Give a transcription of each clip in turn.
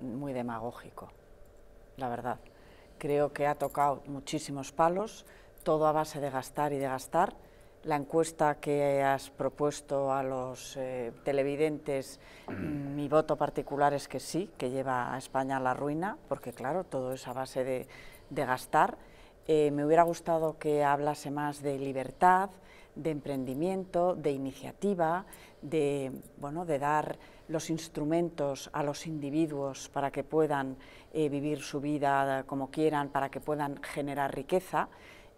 Muy demagógico, la verdad. Creo que ha tocado muchísimos palos, todo a base de gastar y de gastar. La encuesta que has propuesto a los eh, televidentes, mm, mi voto particular es que sí, que lleva a España a la ruina, porque claro, todo es a base de, de gastar. Eh, me hubiera gustado que hablase más de libertad, de emprendimiento, de iniciativa, de, de dar los instrumentos a los individuos para que puedan eh, vivir su vida como quieran, para que puedan generar riqueza.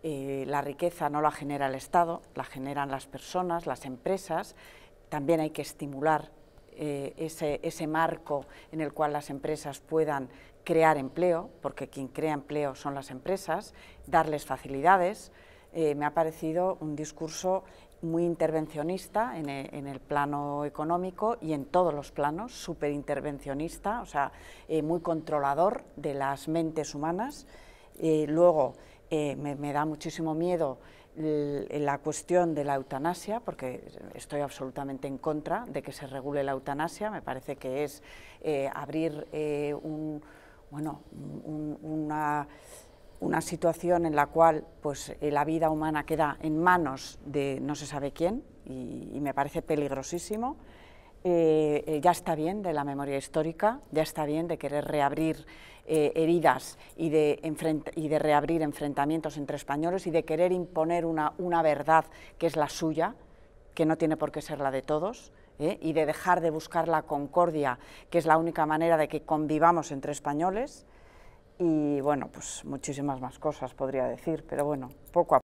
Eh, la riqueza no la genera el Estado, la generan las personas, las empresas. También hay que estimular eh, ese, ese marco en el cual las empresas puedan crear empleo, porque quien crea empleo son las empresas, darles facilidades. Eh, me ha parecido un discurso muy intervencionista e, en, el plano económico y en todos los planos, súper intervencionista, o sea, eh, muy controlador de las mentes humanas. luego, eh, me, da muchísimo miedo la cuestión de la eutanasia, porque estoy absolutamente en contra de que se regule la eutanasia, me parece que es eh, abrir eh, bueno, una, situación en la cual pues, la vida humana queda en manos de no se sabe quién, y me parece peligrosísimo. Eh, eh, ya está bien de la memoria histórica, ya está bien de querer reabrir eh, heridas y de, y de, reabrir enfrentamientos entre españoles y de querer imponer una, una, verdad que es la suya, que no tiene por qué ser la de todos. y de dejar de buscar la concordia, que es la única manera de que convivamos entre españoles, y bueno, pues muchísimas más cosas podría decir, pero bueno, poco a